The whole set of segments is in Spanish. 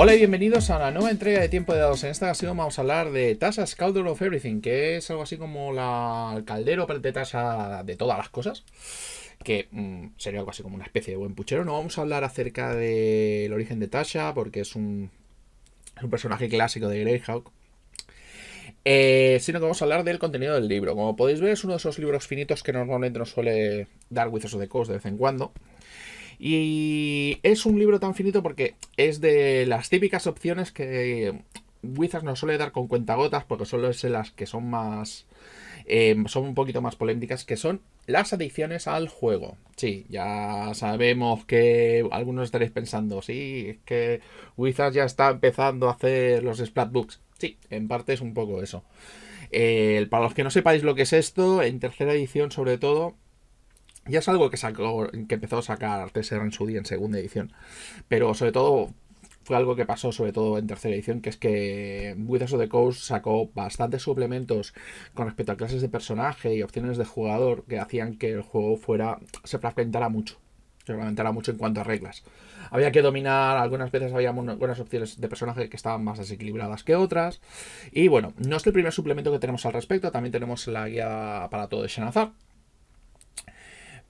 Hola y bienvenidos a la nueva entrega de Tiempo de Dados. En esta ocasión vamos a hablar de Tasha Calder of Everything, que es algo así como la, el caldero de tasa de todas las cosas, que mm, sería algo así como una especie de buen puchero. No vamos a hablar acerca del origen de Tasha, porque es un, personaje clásico de Greyhawk, eh, sino que vamos a hablar del contenido del libro. Como podéis ver, es uno de esos libros finitos que normalmente nos suele dar Wizards of the Coast de vez en cuando. Y es un libro tan finito porque es de las típicas opciones que Wizards nos suele dar con cuentagotas, porque solo es las que son más. Em, son un poquito más polémicas, que son las adicciones al juego. Sí, ya sabemos que algunos estaréis pensando, sí, es que Wizards ya está empezando a hacer los Splatbooks. Sí, en parte es un poco eso. Eh, para los que no sepáis lo que es esto, en tercera edición sobre todo, ya es algo que, que empezó a sacar TSR en su día en segunda edición. Pero sobre todo fue algo que pasó sobre todo en tercera edición, que es que Wizards of the Coast sacó bastantes suplementos con respecto a clases de personaje y opciones de jugador que hacían que el juego fuera se fragmentara mucho. Se fragmentara mucho en cuanto a reglas. Había que dominar, algunas veces había buenas opciones de personaje que estaban más desequilibradas que otras. Y bueno, no es el primer suplemento que tenemos al respecto, también tenemos la guía para todo de Shenazar,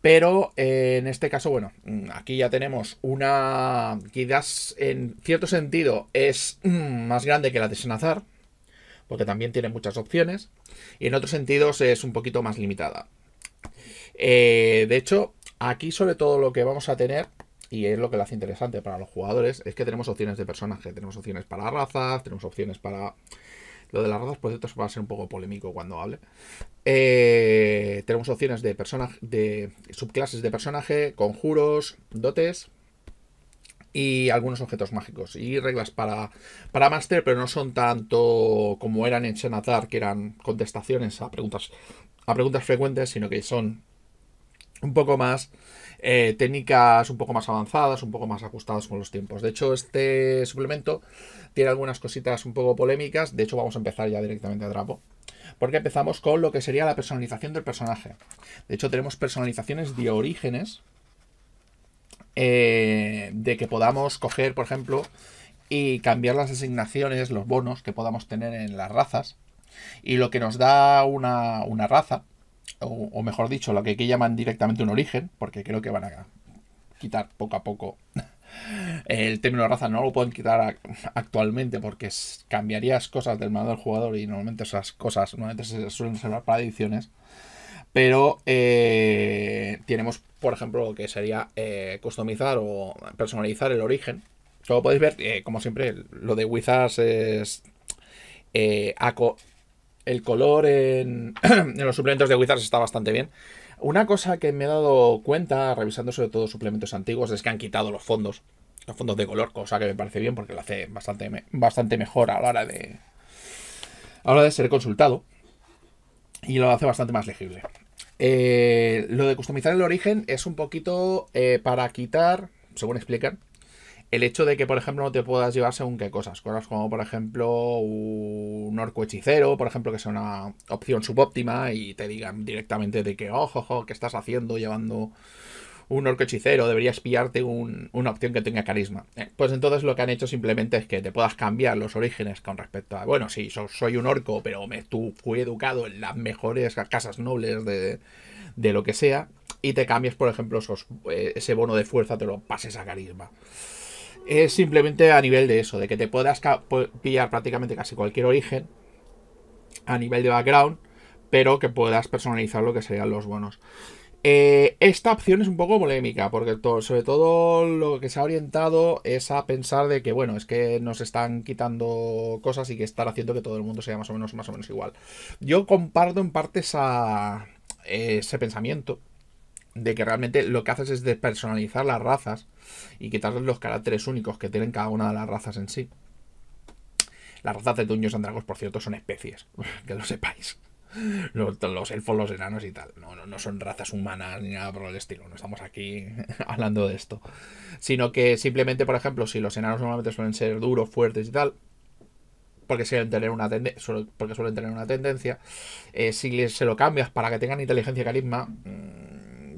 pero eh, en este caso, bueno, mm, aquí ya tenemos una. Quizás en cierto sentido es mm, más grande que la de Senazar, porque también tiene muchas opciones. Y en otros sentidos es un poquito más limitada. Eh, de hecho, aquí sobre todo lo que vamos a tener y es lo que lo hace interesante para los jugadores, es que tenemos opciones de personaje, tenemos opciones para razas, tenemos opciones para lo de las razas, por cierto, va a ser un poco polémico cuando hable. Eh, tenemos opciones de, personaje, de subclases de personaje, conjuros, dotes y algunos objetos mágicos y reglas para, para Master, pero no son tanto como eran en Xenatar. que eran contestaciones a preguntas, a preguntas frecuentes, sino que son un poco más eh, técnicas un poco más avanzadas, un poco más ajustadas con los tiempos. De hecho, este suplemento tiene algunas cositas un poco polémicas. De hecho, vamos a empezar ya directamente a trapo. Porque empezamos con lo que sería la personalización del personaje. De hecho, tenemos personalizaciones de orígenes. Eh, de que podamos coger, por ejemplo, y cambiar las asignaciones, los bonos que podamos tener en las razas. Y lo que nos da una, una raza o, mejor dicho, lo que aquí llaman directamente un origen, porque creo que van a quitar poco a poco el término raza no lo pueden quitar actualmente porque cambiarías cosas del mando del jugador y normalmente esas cosas normalmente se suelen reservar para ediciones. Pero eh, tenemos, por ejemplo, lo que sería eh, customizar o personalizar el origen. Como podéis ver, eh, como siempre, lo de Wizards es el color en, los suplementos de Wizards está bastante bien. Una cosa que me he dado cuenta, revisando sobre todo suplementos antiguos, es que han quitado los fondos. Los fondos de color, cosa que me parece bien porque lo hace bastante, bastante mejor a la hora de. A la hora de ser consultado. Y lo hace bastante más legible. Eh, lo de customizar el origen es un poquito eh, para quitar, según explican, el hecho de que, por ejemplo, no te puedas llevar según qué cosas. Cosas como, por ejemplo, un orco hechicero, por ejemplo, que sea una opción subóptima y te digan directamente de que, ojo, oh, ojo, ¿qué estás haciendo llevando un orco hechicero? Deberías pillarte una opción que tenga carisma. Eh, pues entonces lo que han hecho simplemente es que te puedas cambiar los orígenes con respecto a, bueno, sí, soy un orco, pero me, tú fui educado en las mejores casas nobles de, de lo que sea, y te cambies, por ejemplo, eh, ese bono de fuerza, te lo pases a carisma es simplemente a nivel de eso, de que te puedas pillar prácticamente casi cualquier origen a nivel de background, pero que puedas personalizar lo que serían los bonos. Eh, esta opción es un poco polémica, porque sobre todo lo que se ha orientado es a pensar de que, bueno, es que nos están quitando cosas y que estar haciendo que todo el mundo sea más o menos, más o menos igual. Yo comparto en parte ese pensamiento de que realmente lo que haces es despersonalizar las razas y quitarles los caracteres únicos que tienen cada una de las razas en sí. Las razas de duños andragos, por cierto, son especies, que lo sepáis. Los, elfos, los enanos y tal. No, son razas humanas ni nada por el estilo. No estamos aquí hablando de esto. Sino que simplemente, por ejemplo, si los enanos normalmente suelen ser duros, fuertes y tal. Porque suelen tener una, tendencia. Eh, si se lo cambias para que tengan inteligencia y carisma. Mm,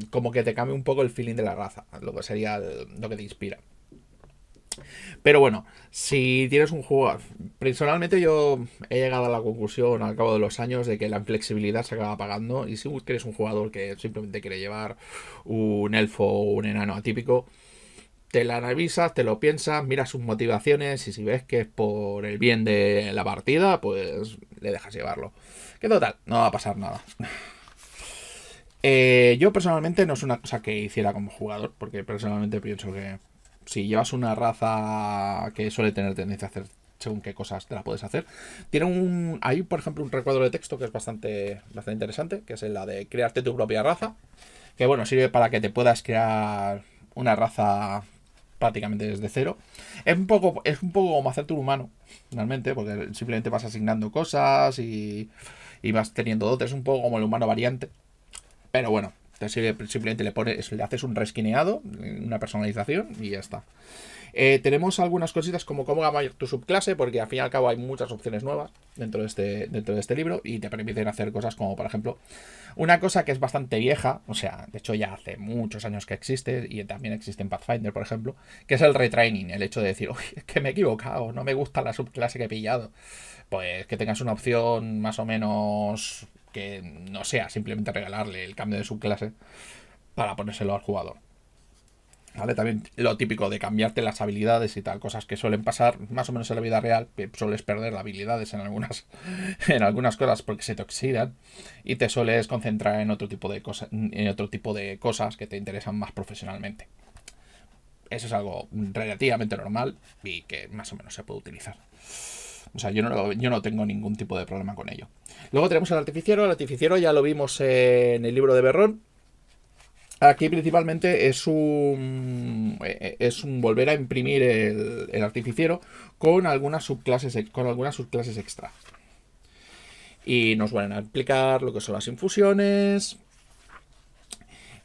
como que te cambie un poco el feeling de la raza, lo que sería lo que te inspira. Pero bueno, si tienes un jugador, personalmente yo he llegado a la conclusión al cabo de los años de que la inflexibilidad se acaba pagando y si eres un jugador que simplemente quiere llevar un elfo o un enano atípico, te la revisas, te lo piensas, miras sus motivaciones y si ves que es por el bien de la partida, pues le dejas llevarlo. Que total, no va a pasar nada. Eh, yo personalmente no es una cosa que hiciera como jugador, porque personalmente pienso que si llevas una raza que suele tener tendencia a hacer según qué cosas te la puedes hacer. Tiene un. Hay, por ejemplo, un recuadro de texto que es bastante, bastante interesante, que es la de crearte tu propia raza. Que bueno, sirve para que te puedas crear una raza prácticamente desde cero. Es un poco, es un poco como Hacer tu humano, realmente, porque simplemente vas asignando cosas y, y vas teniendo dotes, es un poco como el humano variante. Pero bueno, simplemente le, pones, le haces un resquineado, mm, una personalización y ya está. Eh, tenemos algunas cositas como cómo mayor tu subclase, porque al fin y al cabo hay muchas opciones nuevas dentro de, este, dentro de este libro y te permiten hacer cosas como, por ejemplo, una cosa que es bastante vieja, o sea, de hecho ya hace muchos años que existe y también existe en Pathfinder, por ejemplo, que es el retraining, el hecho de decir, uy, es que me he equivocado, no me gusta la subclase que he pillado. Pues que tengas una opción más o menos que no sea simplemente regalarle el cambio de subclase para ponérselo al jugador. También lo típico de cambiarte las habilidades y tal, cosas que suelen pasar más o menos en la vida real, que sueles perder habilidades en algunas, en algunas cosas porque se te oxidan y te sueles concentrar en otro tipo de, en otro tipo de cosas que te interesan más profesionalmente. Eso es algo relativamente normal y que más o menos se puede utilizar. O sea, yo no, yo no tengo ningún tipo de problema con ello. Luego tenemos el artificiero. El artificiero ya lo vimos en el libro de Berrón. Aquí principalmente es un, eh, eh, es un volver a imprimir el, artificiero con algunas, subclases, con algunas subclases extra. Y nos van a explicar lo que son las infusiones,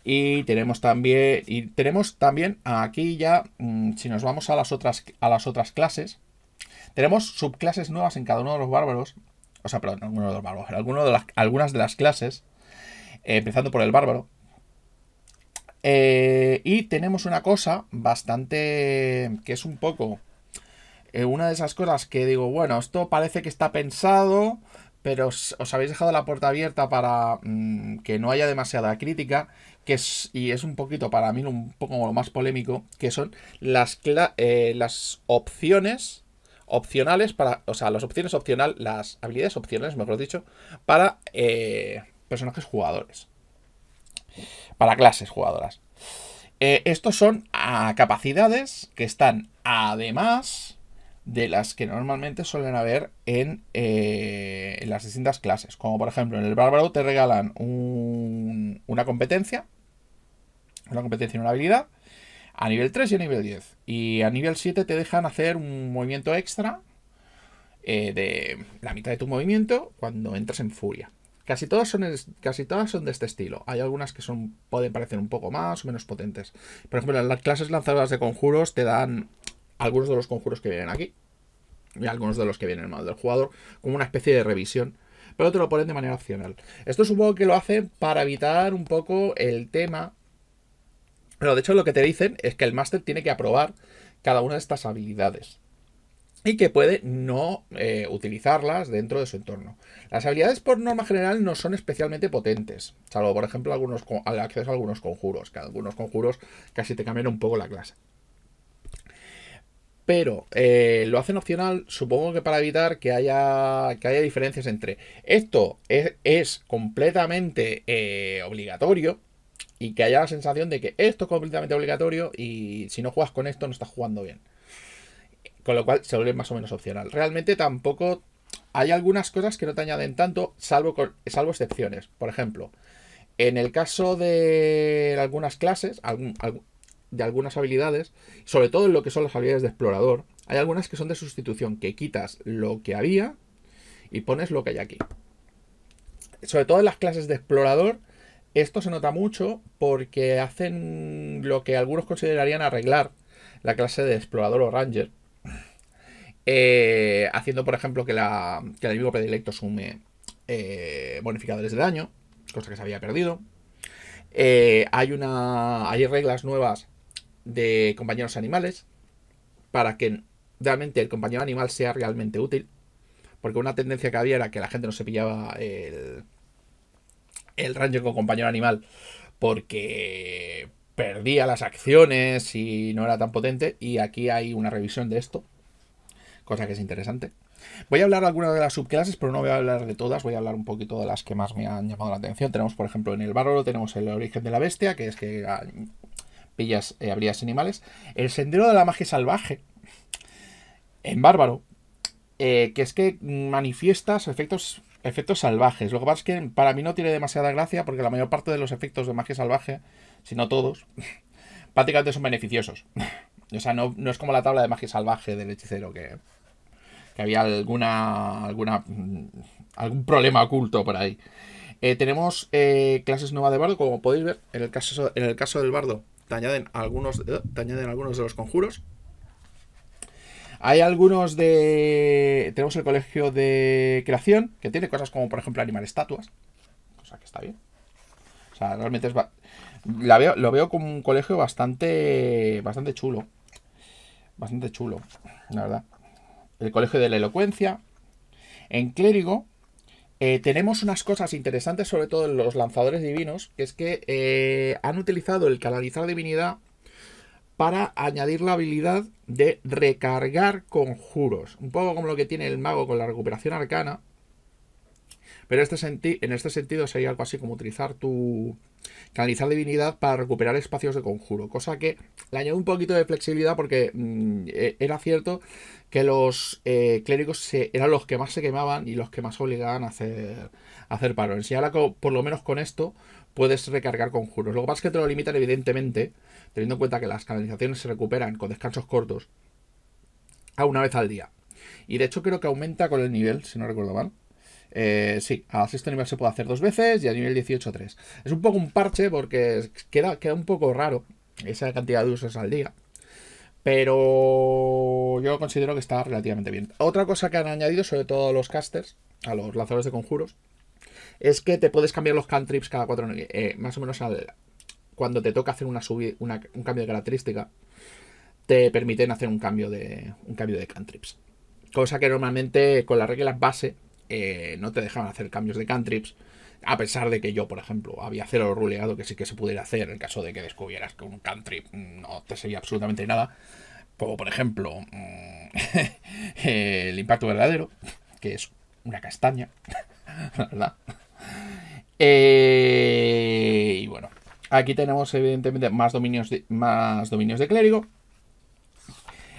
y tenemos también. Y tenemos también aquí ya. Mm, si nos vamos a las otras, a las otras clases. Tenemos subclases nuevas en cada uno de los bárbaros. O sea, perdón, alguno de los bárbaros. Alguno algunas de las clases. Eh, empezando por el bárbaro. Eh, y tenemos una cosa bastante. que es un poco. Eh, una de esas cosas que digo, bueno, esto parece que está pensado. Pero os, habéis dejado la puerta abierta para mm, que no haya demasiada crítica. Que es, y es un poquito para mí un poco lo más polémico. Que son las, las opciones opcionales para, o sea, las opciones opcional, las habilidades opcionales, mejor dicho, para eh, personajes jugadores, para clases jugadoras. Eh, estos son capacidades que están además de las que normalmente suelen haber eh, en, las distintas clases. Como por ejemplo en el bárbaro te regalan un, una competencia, una competencia y una habilidad a nivel 3 y a nivel 10. Y a nivel 7 te dejan hacer un movimiento extra eh, de la mitad de tu movimiento cuando entras en furia. Casi todas, son casi todas son de este estilo. Hay algunas que son pueden parecer un poco más o menos potentes. Por ejemplo, las clases lanzadoras de conjuros te dan algunos de los conjuros que vienen aquí. Y algunos de los que vienen mal del jugador. Como una especie de revisión. Pero te lo ponen de manera opcional. Esto supongo que lo hacen para evitar un poco el tema pero de hecho lo que te dicen es que el máster tiene que aprobar cada una de estas habilidades y que puede no eh, utilizarlas dentro de su entorno. Las habilidades por norma general no son especialmente potentes, salvo por ejemplo algunos al acceso a algunos conjuros, que algunos conjuros casi te cambian un poco la clase. Pero eh, lo hacen opcional, supongo que para evitar que haya, que haya diferencias entre esto es, completamente eh, obligatorio y que haya la sensación de que esto es completamente obligatorio y si no juegas con esto no estás jugando bien. Con lo cual se vuelve más o menos opcional. Realmente tampoco hay algunas cosas que no te añaden tanto, salvo, salvo excepciones. Por ejemplo, en el caso de algunas clases, de algunas habilidades, sobre todo en lo que son las habilidades de explorador, hay algunas que son de sustitución, que quitas lo que había y pones lo que hay aquí. Sobre todo en las clases de explorador, esto se nota mucho porque hacen lo que algunos considerarían arreglar la clase de explorador o ranger. Eh, haciendo, por ejemplo, que, el enemigo predilecto sume eh, bonificadores de daño, cosa que se había perdido. Eh, hay, una, hay reglas nuevas de compañeros animales para que realmente el compañero animal sea realmente útil. Porque una tendencia que había era que la gente no se pillaba el, el rancho con compañero animal porque perdía las acciones y no era tan potente. Y aquí hay una revisión de esto, cosa que es interesante. Voy a hablar de algunas de las subclases, pero no voy a hablar de todas, voy a hablar un poquito de las que más me han llamado la atención. Tenemos, por ejemplo, en el bárbaro tenemos el origen de la bestia, que es que ah, pillas eh, abrías animales. El sendero de la magia salvaje, en bárbaro, eh, que es que manifiestas efectos efectos salvajes. Lo que pasa es que para mí no tiene demasiada gracia porque la mayor parte de los efectos de magia salvaje, si no todos, prácticamente son beneficiosos. o sea, no, es como la tabla de magia salvaje del hechicero que, había alguna, alguna mm, algún problema oculto por ahí. Eh, tenemos eh, clases nuevas de bardo, como podéis ver, en el caso, en el caso del bardo te añaden algunos, eh, te añaden algunos de los conjuros. Hay algunos de... Tenemos el colegio de creación, que tiene cosas como, por ejemplo, animar estatuas. Cosa que está bien. O sea, realmente es... La lo veo como un colegio bastante, bastante chulo. Bastante chulo, la verdad. El colegio de la elocuencia. En clérigo eh, tenemos unas cosas interesantes, sobre todo en los lanzadores divinos, que es que eh, han utilizado el canalizar divinidad para añadir la habilidad de recargar conjuros. Un poco como lo que tiene el mago con la recuperación arcana. Pero este en este sentido sería algo así como utilizar tu canalizar divinidad para recuperar espacios de conjuro. Cosa que le añade un poquito de flexibilidad porque mm, e-, era cierto que los eh, clérigos eran los que más se quemaban y los que más obligaban a hacer, a hacer parones. Y ahora por lo menos con esto puedes recargar conjuros. Lo que pasa es que te lo limitan, evidentemente, teniendo en cuenta que las canalizaciones se recuperan con descansos cortos a una vez al día. Y de hecho creo que aumenta con el nivel, si no recuerdo mal. Eh, sí, a sexto este nivel se puede hacer dos veces y a nivel 18 tres. Es un poco un parche porque queda, queda un poco raro esa cantidad de usos al día. Pero yo considero que está relativamente bien. Otra cosa que han añadido, sobre todo a los casters, a los lanzadores de conjuros, es que te puedes cambiar los cantrips cada cuatro eh, más o menos al, cuando te toca hacer una, un cambio de característica te permiten hacer un cambio de un cambio de cantrips cosa que normalmente con las reglas base eh, no te dejaban hacer cambios de cantrips a pesar de que yo, por ejemplo, había cero ruleado que sí que se pudiera hacer en caso de que descubieras que un cantrip no te servía absolutamente nada. Como por ejemplo, mm, el impacto verdadero, que es una castaña, verdad. Eh, y bueno, aquí tenemos evidentemente más dominios de, más dominios de clérigo.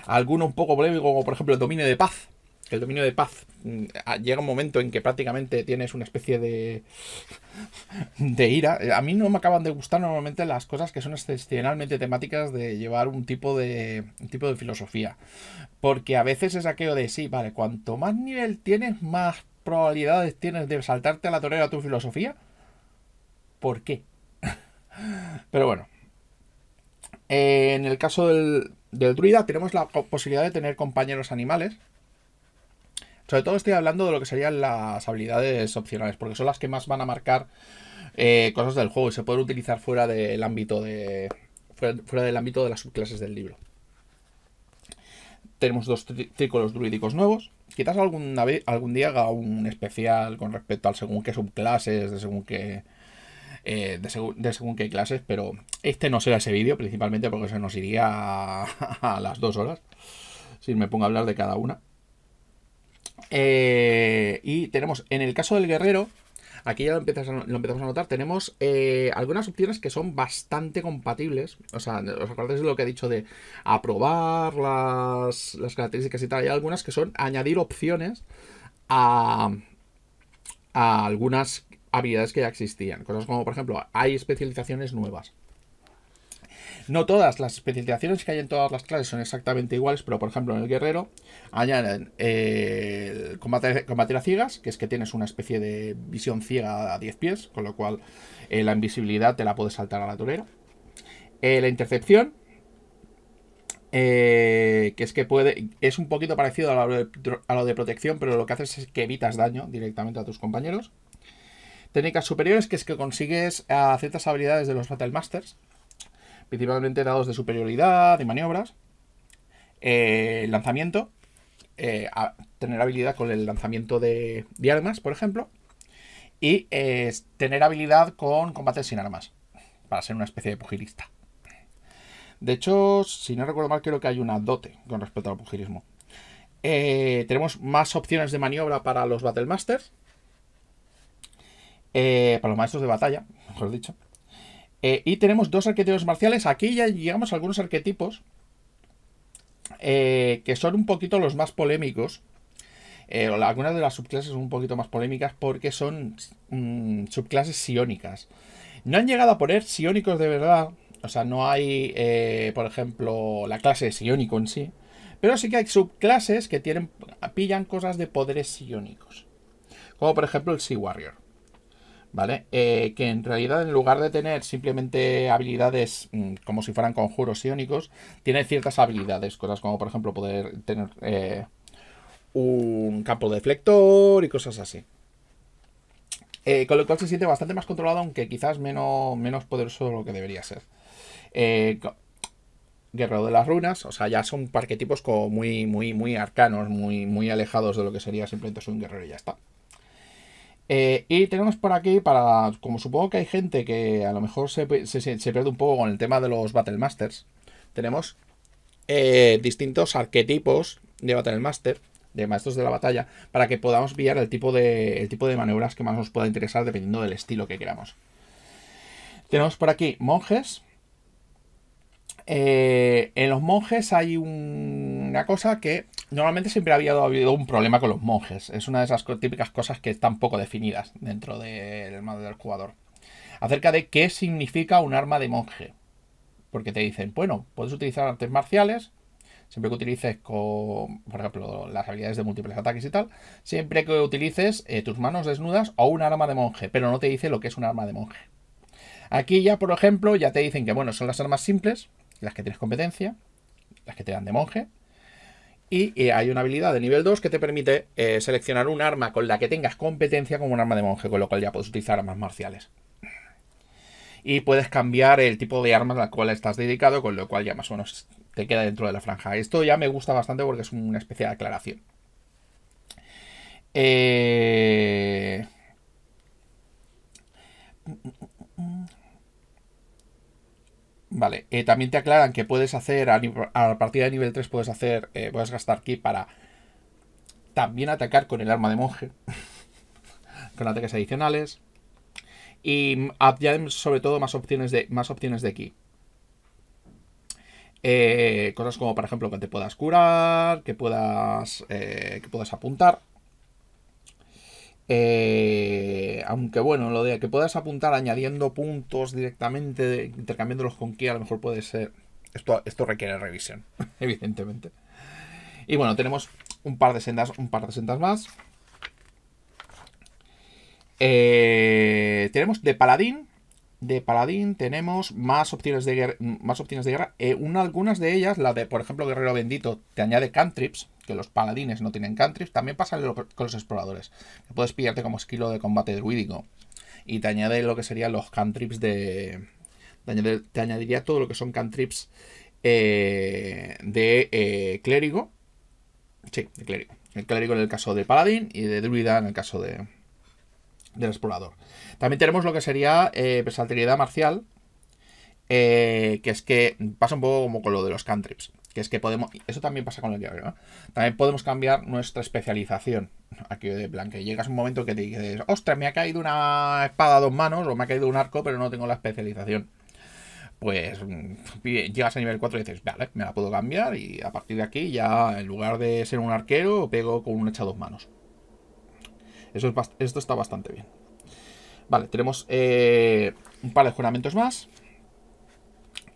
Alguno un poco polémico, como por ejemplo el dominio de paz. El dominio de paz mm, llega un momento en que prácticamente tienes una especie de. de ira. A mí no me acaban de gustar normalmente las cosas que son excepcionalmente temáticas de llevar un tipo de. un tipo de filosofía. Porque a veces es aquello de sí, vale, cuanto más nivel tienes, más probabilidades tienes de saltarte a la torera tu filosofía. ¿Por qué? Pero bueno. Eh, en el caso del, druida tenemos la posibilidad de tener compañeros animales. Sobre todo estoy hablando de lo que serían las habilidades opcionales, porque son las que más van a marcar eh, cosas del juego y se pueden utilizar fuera del ámbito de. fuera, del ámbito de las subclases del libro. Tenemos dos círculos druídicos nuevos. Quizás alguna vez, algún día haga un especial con respecto al según qué subclases, de según qué eh, de, según qué clases, pero este no será ese vídeo, principalmente porque se nos iría a, las dos horas, si me pongo a hablar de cada una. Eh, y tenemos, en el caso del guerrero, aquí ya lo, empezamos a notar, tenemos eh, algunas opciones que son bastante compatibles. O sea, ¿os acordáis de lo que he dicho de aprobar las, características y tal? Hay algunas que son añadir opciones a, a algunas habilidades que ya existían. Cosas como, por ejemplo, hay especializaciones nuevas. No todas las especializaciones que hay en todas las clases son exactamente iguales, pero por ejemplo en el guerrero añaden eh, combate, a ciegas, que es que tienes una especie de visión ciega a 10 pies, con lo cual eh, la invisibilidad te la puedes saltar a la torera. Eh, la intercepción, eh, que es que puede, es un poquito parecido a a lo de protección, pero lo que haces es que evitas daño directamente a tus compañeros técnicas superiores, que es que consigues ah, ciertas habilidades de los Battle Masters, principalmente dados de superioridad, de maniobras, eh, lanzamiento, eh, tener habilidad con el lanzamiento de, armas, por ejemplo, y eh, tener habilidad con combates sin armas, para ser una especie de pugilista. De hecho, si no recuerdo mal, creo que hay una dote con respecto al pugilismo. tenemos más opciones de maniobra para los Battle Masters eh, para los maestros de batalla, mejor dicho. Eh, y tenemos dos arquetipos marciales. Aquí ya llegamos a algunos arquetipos eh, que son un poquito los más polémicos. algunas de las subclases son un poquito más polémicas porque son mm, subclases sionicas. No han llegado a poner sionicos de verdad. O sea, no hay, por ejemplo, la clase de sionico en sí. Pero sí que hay subclases que tienen, pillan cosas de poderes sionicos. Como por ejemplo el Sea Warrior. Eh, que en realidad en lugar de tener simplemente habilidades mm, como si fueran conjuros iónicos, tiene ciertas habilidades, cosas como por ejemplo poder tener eh, un campo deflector y cosas así. Eh, con lo cual se siente bastante más controlado, aunque quizás menos, menos poderoso de lo que debería ser. Guerrero de las Runas, o sea, ya son parquetipos como muy, muy, muy arcanos, muy, muy alejados de lo que sería simplemente ser un guerrero y ya está. Eh, y tenemos por aquí, para como supongo que hay gente que a lo mejor se, pierde un poco con el tema de los Battlemasters tenemos eh, distintos arquetipos de Battle de maestros de la batalla, para que podamos guiar el tipo, de, tipo de maniobras que más nos pueda interesar dependiendo del estilo que queramos. Tenemos por aquí monjes. Eh, en los monjes hay un una cosa que normalmente siempre había habido un problema con los monjes. Es una de esas típicas cosas que están poco definidas dentro del modo del jugador. Acerca de qué significa un arma de monje. Porque te dicen, bueno, puedes utilizar artes marciales, siempre que utilices, por ejemplo, las habilidades de múltiples ataques y tal, siempre que utilices eh, tus manos desnudas o un arma de monje, pero no te dice lo que es un arma de monje. Aquí ya, por ejemplo, ya te dicen que, bueno, son las armas simples, las que tienes competencia, las que te dan de monje, y eh, hay una habilidad de nivel 2 que te permite eh, seleccionar un arma con la que tengas competencia como un arma de monje, con lo cual ya puedes utilizar armas marciales. Y puedes cambiar el tipo de arma a la cual estás dedicado, con lo cual ya más o menos te queda dentro de la franja. Esto ya me gusta bastante porque es una especie de aclaración. Eh... Vale, eh, también te aclaran que puedes hacer, a, partir de nivel 3 puedes hacer, eh, puedes gastar ki para también atacar con el arma de monje, con ataques adicionales. Y sobre todo más opciones de, más opciones de ki. Eh, cosas como, por ejemplo, que te puedas curar, que puedas, que puedas apuntar. Eh, aunque bueno, lo de que puedas apuntar añadiendo puntos directamente, intercambiándolos con Kia a lo mejor puede ser. Esto, esto requiere revisión, evidentemente. Y bueno, tenemos un par de sendas, un par de sendas más. Eh, tenemos de paladín, de paladín tenemos más opciones de guerra, más opciones de eh, una, algunas de ellas, la de por ejemplo guerrero bendito, te añade cantrips, que los paladines no tienen cantrips. También pasa con los exploradores, puedes pillarte como esquilo de combate druídico y te añade lo que serían los cantrips de te, añadiría todo lo que son cantrips eh, de eh, clérigo. Sí, de clérigo. El clérigo en el caso de paladín y de druida en el caso de, del explorador. También tenemos lo que sería eh, marcial, eh, que es que pasa un poco como con lo de los cantrips, que es que podemos, eso también pasa con el llavero, también podemos cambiar nuestra especialización. Aquí de plan, que llegas un momento que te dices, ostras, me ha caído una espada a dos manos o me ha caído un arco, pero no tengo la especialización. Pues llegas a nivel 4 y dices, vale, me la puedo cambiar y a partir de aquí ya en lugar de ser un arquero, pego con un hecha a dos manos. Eso esto está bastante bien. Vale, tenemos eh, un par de juramentos más.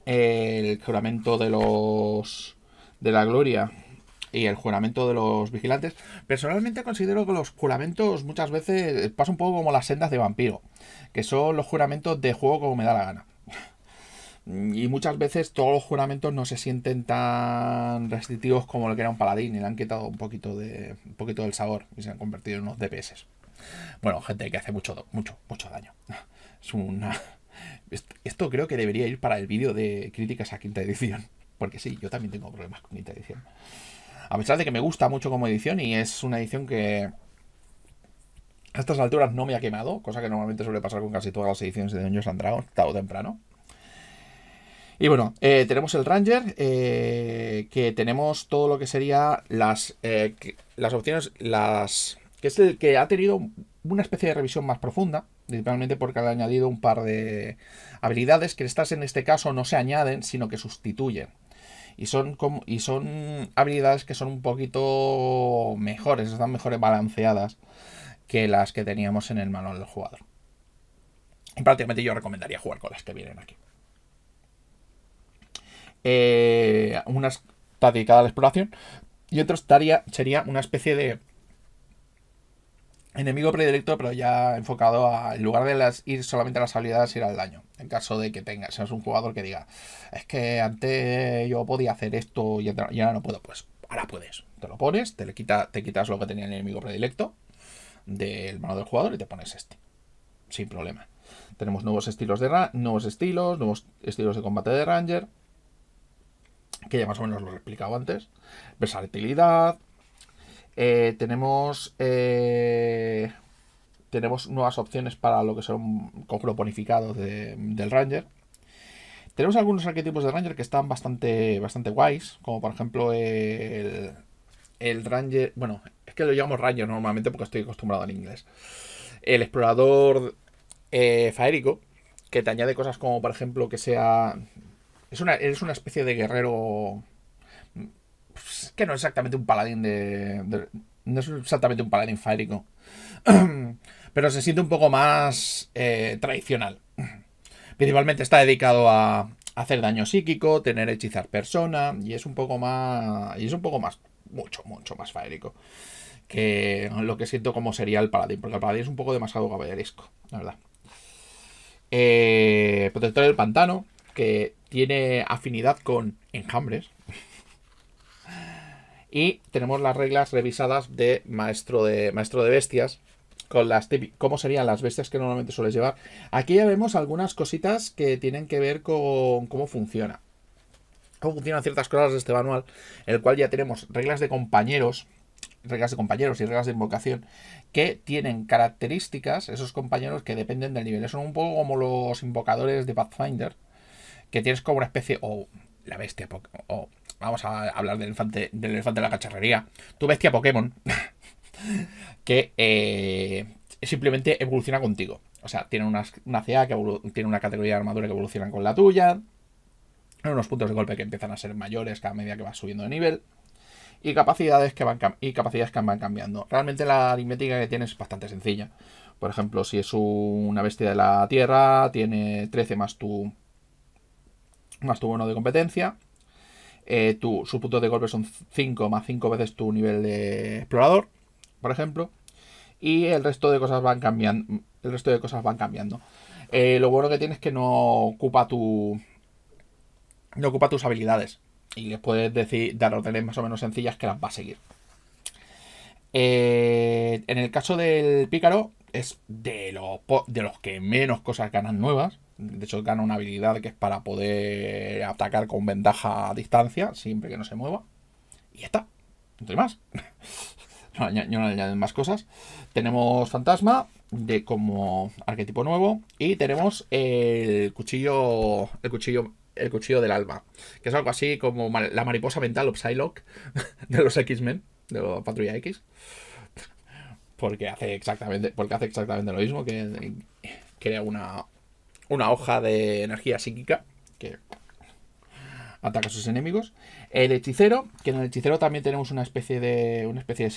El juramento de los... de la gloria y el juramento de los vigilantes. Personalmente considero que los juramentos muchas veces pasan un poco como las sendas de vampiro, que son los juramentos de juego como me da la gana. Y muchas veces todos los juramentos no se sienten tan restrictivos como lo que era un paladín y le han quitado un poquito, de, un poquito del sabor y se han convertido en unos DPS. Bueno, gente que hace mucho, mucho, mucho daño. Es una... Esto creo que debería ir para el vídeo de críticas a quinta edición. Porque sí, yo también tengo problemas con quinta edición. A pesar de que me gusta mucho como edición y es una edición que a estas alturas no me ha quemado, cosa que normalmente suele pasar con casi todas las ediciones de Dungeons and Dragons, tarde o temprano. Y bueno, eh, tenemos el Ranger, eh, que tenemos todo lo que sería las, eh, las opciones, las que es el que ha tenido una especie de revisión más profunda, principalmente porque ha añadido un par de habilidades que estas en este caso no se añaden, sino que sustituyen. Y son, como, y son habilidades que son un poquito mejores, están mejores balanceadas que las que teníamos en el manual del jugador. prácticamente yo recomendaría jugar con las que vienen aquí. Eh, unas una dedicada a la exploración y otras estaría, sería una especie de Enemigo predilecto, pero ya enfocado a, en lugar de las, ir solamente a las habilidades, ir al daño. En caso de que tengas, seas un jugador que diga, es que antes yo podía hacer esto y, ahora no puedo, pues ahora puedes. Te lo pones, te, le quita, te quitas lo que tenía el enemigo predilecto del mano del jugador y te pones este. Sin problema. Tenemos nuevos estilos de nuevos estilos, nuevos estilos de combate de Ranger. Que ya más o menos lo he explicado antes. Versatilidad, eh, tenemos, eh, tenemos nuevas opciones para lo que son conjuros bonificados del Ranger. Tenemos algunos arquetipos de Ranger que están bastante, bastante guays, como por ejemplo el, el Ranger. Bueno, es que lo llamamos Ranger normalmente porque estoy acostumbrado al inglés. El explorador eh, faérico, que te añade cosas como por ejemplo que sea. Es es una especie de guerrero que no es exactamente un paladín de, no es exactamente un paladín faérico pero se siente un poco más eh, tradicional. Principalmente está dedicado a hacer daño psíquico, tener hechizas persona y es un poco más y es un poco más mucho mucho más faérico que lo que siento como sería el paladín, porque el paladín es un poco demasiado caballeresco, la verdad. Eh, protector del pantano que tiene afinidad con enjambres y tenemos las reglas revisadas de maestro de, maestro de bestias, con las cómo serían las bestias que normalmente sueles llevar. Aquí ya vemos algunas cositas que tienen que ver con cómo funciona. Cómo funcionan ciertas cosas de este manual, en el cual ya tenemos reglas de compañeros, reglas de compañeros y reglas de invocación, que tienen características, esos compañeros que dependen del nivel. Son un poco como los invocadores de Pathfinder, que tienes como una especie, o la bestia, o vamos a hablar del elefante, del de la cacharrería, tu bestia Pokémon, que eh, simplemente evoluciona contigo. O sea, tiene una, CA que tiene una categoría de armadura que evoluciona con la tuya, unos puntos de golpe que empiezan a ser mayores cada medida que vas subiendo de nivel. Y capacidades que van, y capacidades que van cambiando. Realmente la aritmética que tienes es bastante sencilla. Por ejemplo, si es una bestia de la tierra, tiene 13 más tu, más tu bono de competencia. Eh, tu, sus puntos de golpe son 5 más 5 veces tu nivel de explorador, por ejemplo. Y el resto de cosas van cambiando. El resto de cosas van cambiando. Eh, lo bueno que tienes es que no ocupa tu. No ocupa tus habilidades. Y les puedes decir, dar órdenes más o menos sencillas que las va a seguir. Eh, en el caso del pícaro, es de de los que menos cosas ganan nuevas de hecho gana una habilidad que es para poder atacar con ventaja a distancia, siempre que no se mueva. Y ya está, no hay más. no, no, añaden más cosas. Tenemos Fantasma de como arquetipo nuevo y tenemos el cuchillo el cuchillo el cuchillo del alma, que es algo así como la mariposa mental o Psylocke de los X-Men, de la Patrulla X. Porque hace exactamente porque hace exactamente lo mismo que eh, crea una una hoja de energía psíquica que ataca a sus enemigos. El hechicero, que en el hechicero también tenemos una especie de. una especie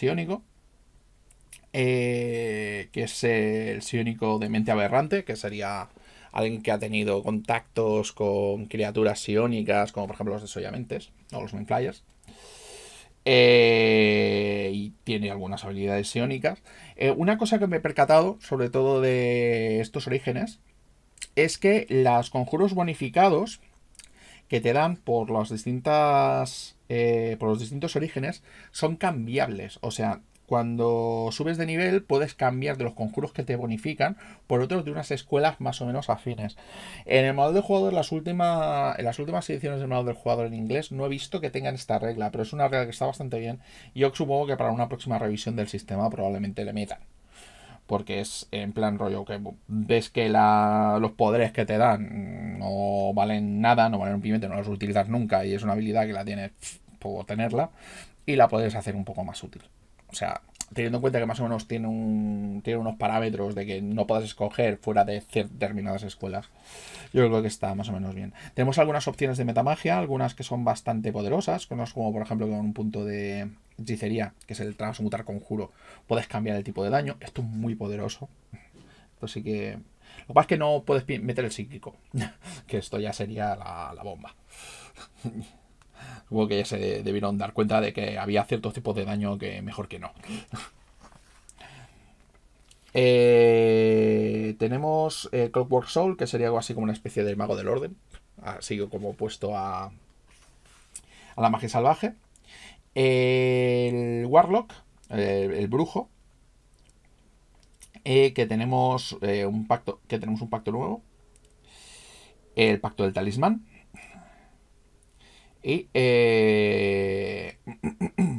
eh, que es el psiónico de mente aberrante, que sería alguien que ha tenido contactos con criaturas psiónicas, como por ejemplo los desollamentes o los Menflyers. Eh, y tiene algunas habilidades psiónicas. Eh, una cosa que me he percatado, sobre todo de estos orígenes, es que los conjuros bonificados que te dan por las distintas eh, por los distintos orígenes son cambiables o sea cuando subes de nivel puedes cambiar de los conjuros que te bonifican por otros de unas escuelas más o menos afines. En el modo de jugador, las últimas, en las últimas ediciones del modo del jugador en inglés no he visto que tengan esta regla, pero es una regla que está bastante bien. Yo supongo que para una próxima revisión del sistema probablemente le metan porque es en plan rollo que ves que la, los poderes que te dan no valen nada, no valen un pimiento, no los utilizas nunca y es una habilidad que la tienes por tenerla y la puedes hacer un poco más útil. O sea, teniendo en cuenta que más o menos tiene, un, tiene unos parámetros de que no puedes escoger fuera de determinadas escuelas. Yo creo que está más o menos bien. Tenemos algunas opciones de metamagia, algunas que son bastante poderosas, como por ejemplo con un punto de hechicería, que es el transmutar conjuro, puedes cambiar el tipo de daño. Esto es muy poderoso. que... Lo que pasa es que no puedes meter el psíquico, que esto ya sería la bomba. Supongo que ya se debieron dar cuenta de que había ciertos tipos de daño que mejor que no. Eh, tenemos eh, Clockwork Soul, que sería algo así como una especie de mago del orden. Así como opuesto a, a la magia salvaje. El Warlock, eh, el, brujo. que tenemos un pacto. Que tenemos un pacto nuevo. El pacto del talismán y... Eh,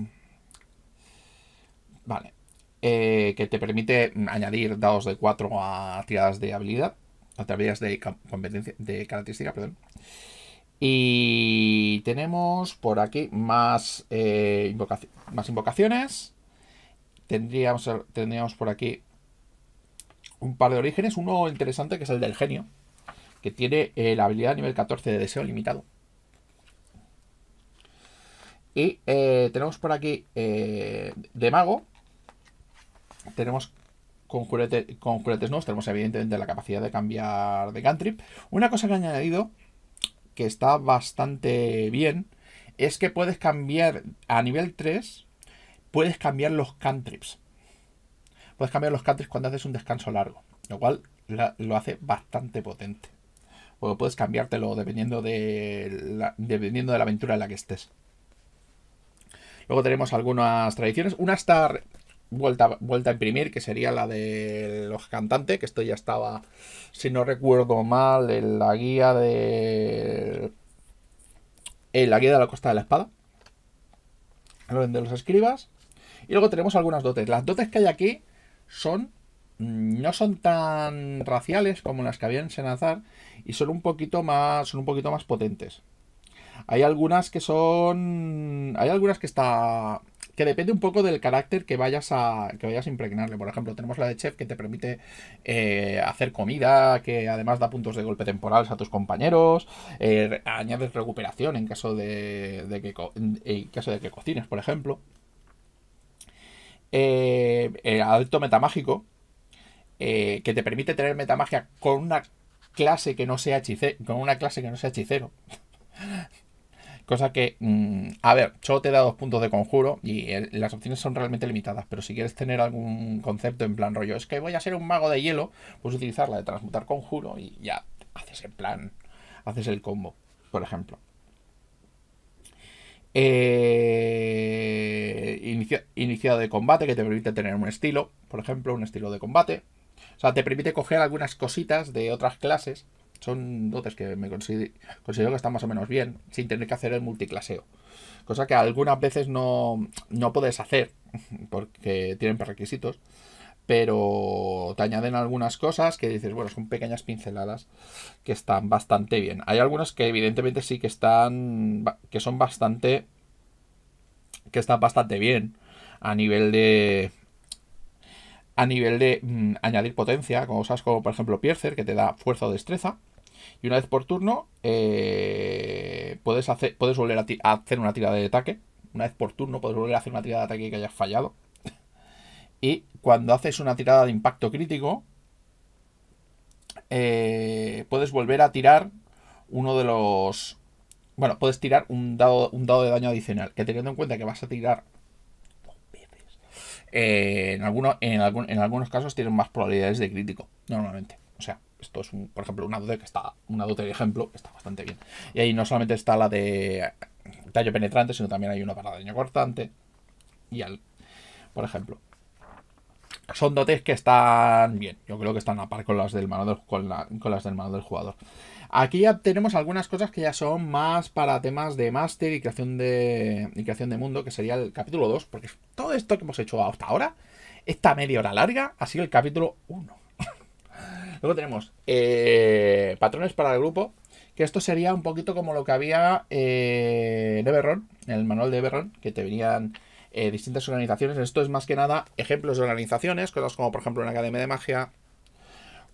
vale. Eh, que te permite añadir dados de 4 a tiradas de habilidad. A tiradas de competencia. De característica, perdón. Y tenemos por aquí más, eh, más invocaciones. Tendríamos, tendríamos por aquí un par de orígenes. Uno interesante que es el del genio, que tiene la habilidad nivel 14 de deseo limitado. Y eh, tenemos por aquí eh, de mago. Tenemos con juguetes, nuevos. Tenemos evidentemente la capacidad de cambiar de cantrip. Una cosa que he añadido que está bastante bien es que puedes cambiar a nivel 3. Puedes cambiar los cantrips. Puedes cambiar los cantrips cuando haces un descanso largo. Lo cual lo hace bastante potente. O puedes cambiártelo dependiendo de dependiendo de la aventura en la que estés. Luego tenemos algunas tradiciones. Una está vuelta, vuelta a imprimir, que sería la de los cantantes, que esto ya estaba, si no recuerdo mal, en la guía de... En la guía de la costa de la espada. De los escribas. Y luego tenemos algunas dotes. Las dotes que hay aquí son no son tan raciales como las que había en Senazar y son un poquito más son un poquito más potentes hay algunas que son. Hay algunas que está. Que depende un poco del carácter que vayas a. que vayas a impregnarle. Por ejemplo, tenemos la de Chef que te permite eh, hacer comida, que además da puntos de golpe temporales a tus compañeros. Eh, añades recuperación en caso de, de que en caso de que cocines, por ejemplo. Eh, el adepto metamágico. Eh, que te permite tener metamagia con una clase que no sea Con una clase que no sea hechicero. Cosa que, mm, a ver, solo te da dos puntos de conjuro y las opciones son realmente limitadas, pero si quieres tener algún concepto en plan rollo, es que voy a ser un mago de hielo, puedes utilizar la de transmutar conjuro y ya haces el plan, haces el combo, por ejemplo. Eh, iniciado de combate que te permite tener un estilo, por ejemplo, un estilo de combate. O sea, te permite coger algunas cositas de otras clases son dotes que me considero que están más o menos bien, sin tener que hacer el multiclaseo. Cosa que algunas veces no, puedes hacer, porque tienen requisitos, pero te añaden algunas cosas que dices, bueno, son pequeñas pinceladas que están bastante bien. Hay algunas que evidentemente sí que están, que son bastante, que están bastante bien a nivel de, a nivel de mm, añadir potencia, cosas como por ejemplo Piercer, que te da fuerza o destreza. Y una vez por turno, eh, puedes, hacer, puedes volver a, hacer una tirada de ataque. Una vez por turno, puedes volver a hacer una tirada de ataque que hayas fallado. y cuando haces una tirada de impacto crítico, eh, puedes volver a tirar uno de los. Bueno, puedes tirar un dado, un dado de daño adicional. Que teniendo en cuenta que vas a tirar eh, en, algunos, en, en, algunos casos tienen más probabilidades de crítico, normalmente. O sea, esto es, por ejemplo, una dote que está, una dote de ejemplo, está bastante bien. Y ahí no solamente está la de tallo penetrante, sino también hay una para daño cortante. Y al, por ejemplo, son dotes que están bien. Yo creo que están a par con las del mano del, con, las del mano jugador. Aquí ya tenemos algunas cosas que ya son más para temas de máster y creación de, y creación de mundo, que sería el capítulo 2, porque todo esto que hemos hecho hasta ahora, esta media hora larga, ha sido el capítulo 1. Luego tenemos eh, patrones para el grupo, que esto sería un poquito como lo que había eh, en Everron, en el manual de Everron, que te venían eh, distintas organizaciones. Esto es más que nada ejemplos de organizaciones, cosas como por ejemplo una academia de magia,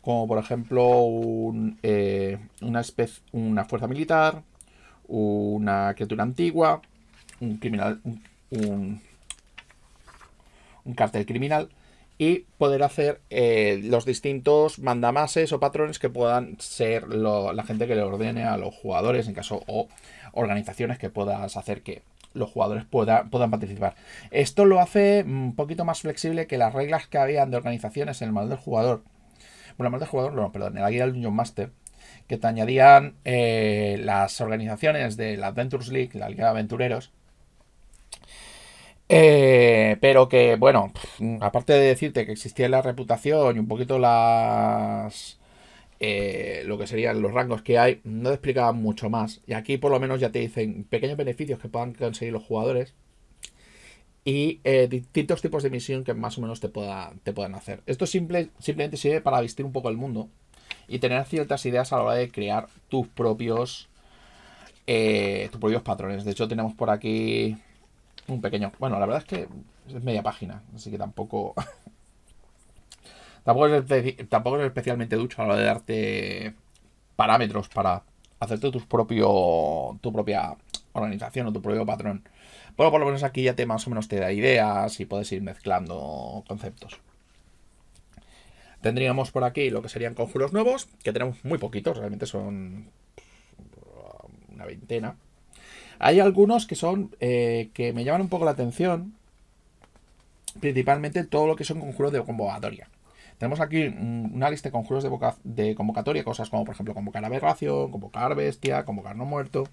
como por ejemplo una, especie, una fuerza militar, una criatura antigua, un criminal, un cartel criminal y poder hacer eh, los distintos mandamases o patrones que puedan ser la gente que le ordene a los jugadores, en caso, o organizaciones que puedas hacer que los jugadores puedan participar. Esto lo hace un poquito más flexible que las reglas que habían de organizaciones en el mal del jugador. Bueno, el mal del jugador, no, perdón, en la guía del Union Master, que te añadían eh, las organizaciones de la Adventures League, la Liga de Aventureros, eh, pero que, bueno, aparte de decirte que existía la reputación y un poquito las. Eh, lo que serían los rangos que hay, no te explicaban mucho más. Y aquí, por lo menos, ya te dicen pequeños beneficios que puedan conseguir los jugadores y eh, distintos tipos de misión que más o menos te, te puedan hacer. Esto simple, simplemente sirve para vestir un poco el mundo y tener ciertas ideas a la hora de crear tus propios, eh, tus propios patrones. De hecho, tenemos por aquí un pequeño. Bueno, la verdad es que es media página, así que tampoco. tampoco, es, tampoco es especialmente ducho a la hora de darte parámetros para hacerte tus propio, tu propia organización o tu propio patrón. Pero por lo menos aquí ya te más o menos te da ideas y puedes ir mezclando conceptos. Tendríamos por aquí lo que serían conjuros nuevos, que tenemos muy poquitos, realmente son pues, una veintena. Hay algunos que son eh, que me llaman un poco la atención, principalmente todo lo que son conjuros de convocatoria. Tenemos aquí una lista de conjuros de, de, convocatoria, cosas como por ejemplo convocar aberración, convocar bestia, convocar no muerto,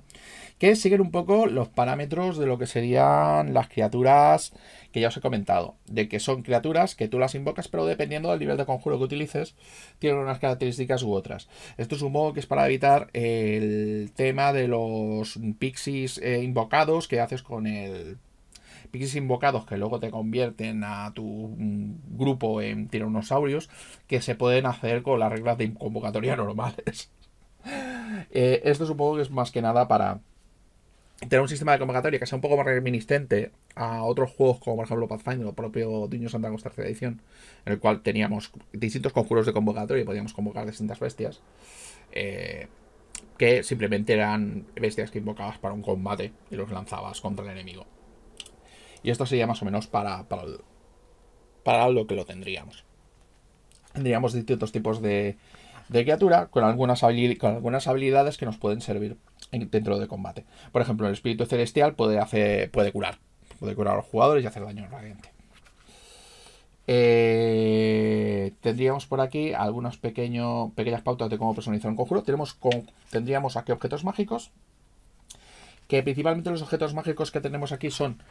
que siguen un poco los parámetros de lo que serían las criaturas que ya os he comentado, de que son criaturas que tú las invocas, pero dependiendo del nivel de conjuro que utilices, tienen unas características u otras. Esto es un modo que es para evitar el tema de los pixies eh, invocados que haces con el piques invocados que luego te convierten a tu mm, grupo en tiranosaurios que se pueden hacer con las reglas de convocatoria normales. Eh, esto supongo que es más que nada para tener un sistema de convocatoria que sea un poco más reminiscente a otros juegos como por ejemplo Pathfinder o propio Duño and tercera edición, en el cual teníamos distintos conjuros de convocatoria y podíamos convocar distintas bestias, eh, que simplemente eran bestias que invocabas para un combate y los lanzabas contra el enemigo. Y esto sería más o menos para, para, lo que lo tendríamos. Tendríamos distintos tipos de, criatura con algunas, con algunas habilidades que nos pueden servir dentro de combate. Por ejemplo, el espíritu celestial puede, hacer, puede curar. Puede curar a los jugadores y hacer daño al radiante. Eh, tendríamos por aquí algunas pequeñas pautas de cómo personalizar un conjuro. Tenemos tendríamos aquí objetos mágicos. Que principalmente los objetos mágicos que tenemos aquí son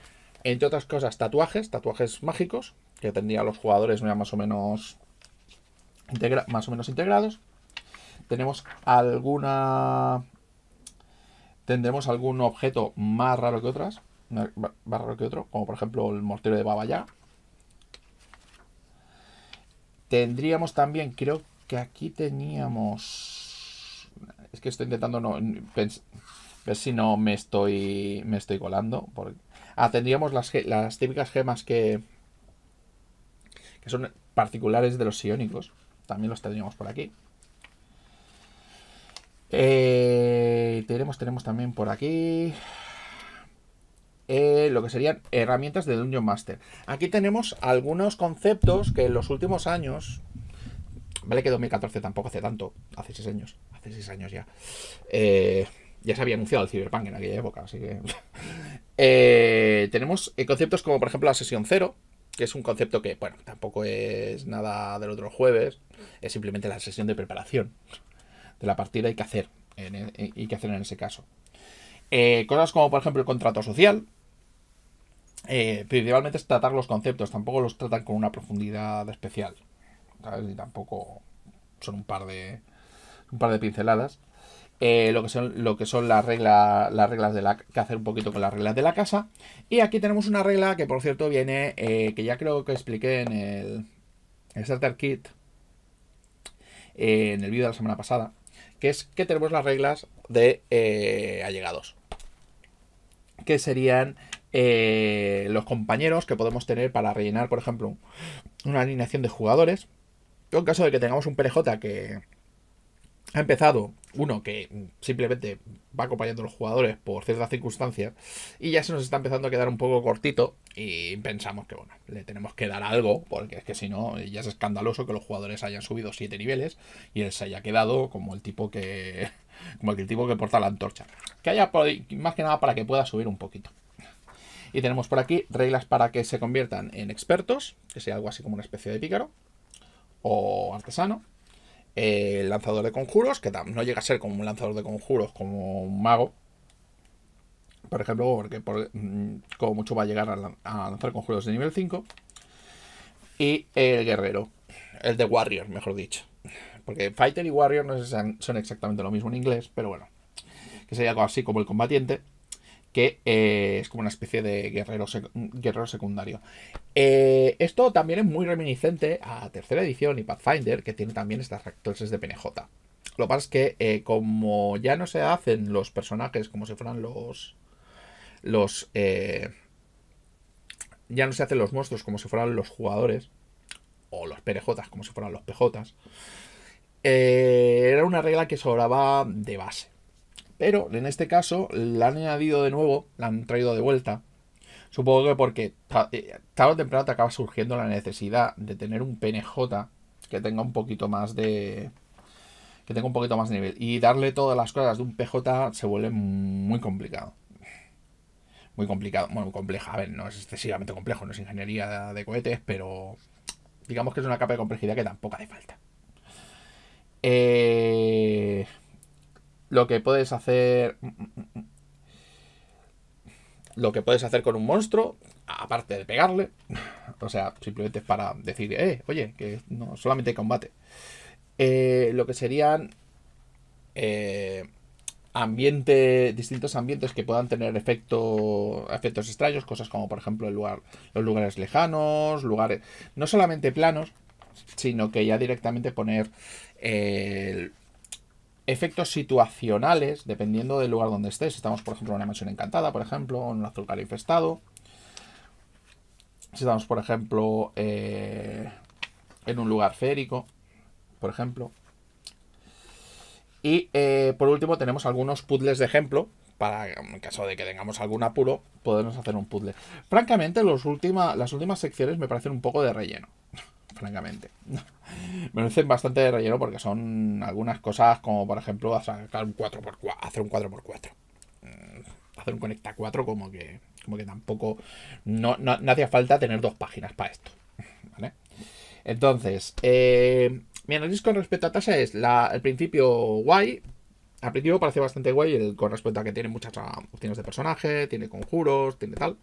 entre otras cosas, tatuajes, tatuajes mágicos, que tendrían los jugadores más o menos, más o menos integrados. Tenemos alguna... Tendremos algún objeto más raro que otras, más raro que otro, como por ejemplo el mortero de Baba Ya. Tendríamos también, creo que aquí teníamos... Es que estoy intentando no, ver si no me estoy, me estoy colando. Porque atendíamos las, típicas gemas que, que son particulares de los iónicos. También los tendríamos por aquí. Eh, tenemos, tenemos también por aquí eh, lo que serían herramientas de Dungeon Master. Aquí tenemos algunos conceptos que en los últimos años, vale que 2014 tampoco hace tanto, hace 6 años, hace 6 años ya, eh, ya se había anunciado el Cyberpunk en aquella época, así que eh, tenemos eh, conceptos como por ejemplo la sesión cero, que es un concepto que, bueno, tampoco es nada del otro jueves, es simplemente la sesión de preparación de la partida y qué hacer, en, e, eh, y qué hacer en ese caso. cosas como por ejemplo el contrato social, principalmente es tratar los conceptos, tampoco los tratan con una profundidad especial, Y tampoco son un par de, un par de pinceladas. Eh, lo, que son, lo que son las, reglas las reglas de la que hacer un poquito con las reglas de la casa. Y aquí tenemos una regla que por cierto viene, eh, que ya creo que expliqué en el, Starter Kit, eh, en el vídeo de la semana pasada, que es que tenemos las reglas de allegados. Que serían los compañeros que podemos tener para rellenar, por ejemplo, una alineación de jugadores. En caso de que tengamos un PLJ que, ha empezado uno que simplemente va acompañando a los jugadores por ciertas circunstancias y ya se nos está empezando a quedar un poco cortito y pensamos que bueno, le tenemos que dar algo porque es que si no ya es escandaloso que los jugadores hayan subido siete niveles y él se haya quedado como el tipo que como el tipo que porta la antorcha. Que haya más que nada para que pueda subir un poquito. Y tenemos por aquí reglas para que se conviertan en expertos, que sea algo así como una especie de pícaro o artesano el eh, lanzador de conjuros, que no llega a ser como un lanzador de conjuros, como un mago. Por ejemplo, porque mm, como mucho va a llegar a, lanzar conjuros de nivel 5. Y el guerrero, el de warrior, mejor dicho. Porque fighter y warrior no son exactamente lo mismo en inglés, pero bueno. Que sería algo así como el combatiente que eh, es como una especie de guerrero, guerrero secundario. Eh, esto también es muy reminiscente a tercera edición y Pathfinder, que tiene también estas rectores de PNJ. Lo que pasa es que eh, como ya no se hacen los personajes como si fueran los... los ya no se hacen los monstruos como si fueran los jugadores, o los PNJs como si fueran los PJs, era una regla que sobraba de base. Pero en este caso la han añadido de nuevo, la han traído de vuelta. Supongo que porque eh, tarde o temprano te acaba surgiendo la necesidad de tener un PNJ que tenga un poquito más de. que tenga un poquito más de nivel. Y darle todas las cosas de un PJ se vuelve muy complicado. Muy complicado, bueno, muy compleja. A ver, no es excesivamente complejo, no es ingeniería de cohetes, pero digamos que es una capa de complejidad que tampoco hace falta. Eh lo que puedes hacer. Lo que puedes hacer con un monstruo, aparte de pegarle. O sea, simplemente para decir, eh, oye, que no solamente combate. Eh, lo que serían eh, ambiente, distintos ambientes que puedan tener efecto, efectos extraños, cosas como por ejemplo el lugar, los lugares lejanos, lugares no solamente planos, sino que ya directamente poner el efectos situacionales, dependiendo del lugar donde estés. Estamos, por ejemplo, en una mansión encantada, por ejemplo, en un azúcar infestado. Si estamos, por ejemplo, eh, en un lugar férico, por ejemplo. Y eh, por último tenemos algunos puzzles de ejemplo, para en caso de que tengamos algún apuro, podernos hacer un puzzle. Francamente, las últimas secciones me parecen un poco de relleno francamente. Merecen bastante de relleno porque son algunas cosas como, por ejemplo, hacer un 4 x hacer un 4x4. Mm, hacer un Conecta 4 como que, como que tampoco... No, hacía falta tener dos páginas para esto. Entonces, eh, mi análisis con respecto a tasa es, la, principio guay, al principio parece bastante guay el, con respecto a que tiene muchas opciones de personaje, tiene conjuros, tiene tal.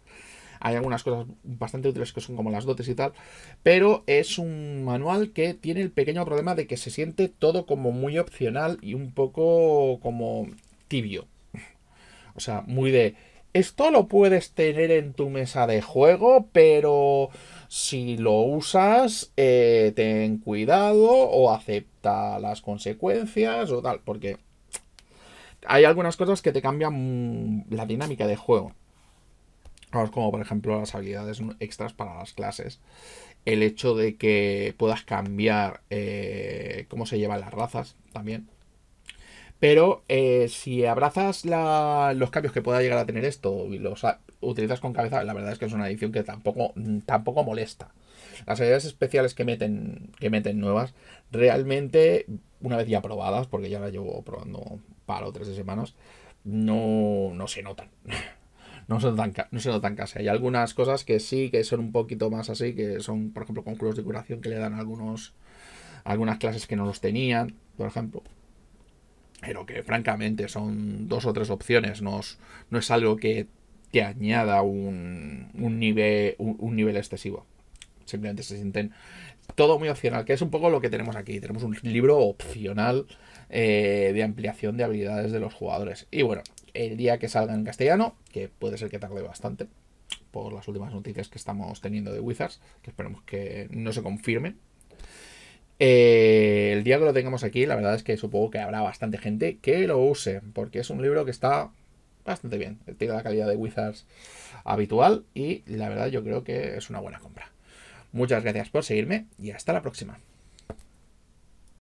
Hay algunas cosas bastante útiles que son como las dotes y tal, pero es un manual que tiene el pequeño problema de que se siente todo como muy opcional y un poco como tibio. O sea, muy de... Esto lo puedes tener en tu mesa de juego, pero si lo usas, eh, ten cuidado o acepta las consecuencias o tal, porque hay algunas cosas que te cambian la dinámica de juego como por ejemplo las habilidades extras para las clases. El hecho de que puedas cambiar eh, cómo se llevan las razas también. Pero eh, si abrazas los cambios que pueda llegar a tener esto y los utilizas con cabeza, la verdad es que es una edición que tampoco, mm, tampoco molesta. Las habilidades especiales que meten, que meten nuevas, realmente, una vez ya probadas, porque ya las llevo probando para o tres semanas, no, no se notan. no se, tan no casi. Hay algunas cosas que sí, que son un poquito más así, que son, por ejemplo, conjuros de curación que le dan algunos, algunas clases que no los tenían, por ejemplo. Pero que francamente son dos o tres opciones, no es, no es algo que te añada un, nivel, un, nivel excesivo. Simplemente se sienten todo muy opcional, que es un poco lo que tenemos aquí. Tenemos un libro opcional eh, de ampliación de habilidades de los jugadores. Y bueno, el día que salga en castellano, que puede ser que tarde bastante, por las últimas noticias que estamos teniendo de Wizards, que esperemos que no se confirmen. Eh, el día que lo tengamos aquí, la verdad es que supongo que habrá bastante gente que lo use, porque es un libro que está bastante bien. Tiene la calidad de Wizards habitual y la verdad yo creo que es una buena compra. Muchas gracias por seguirme y hasta la próxima.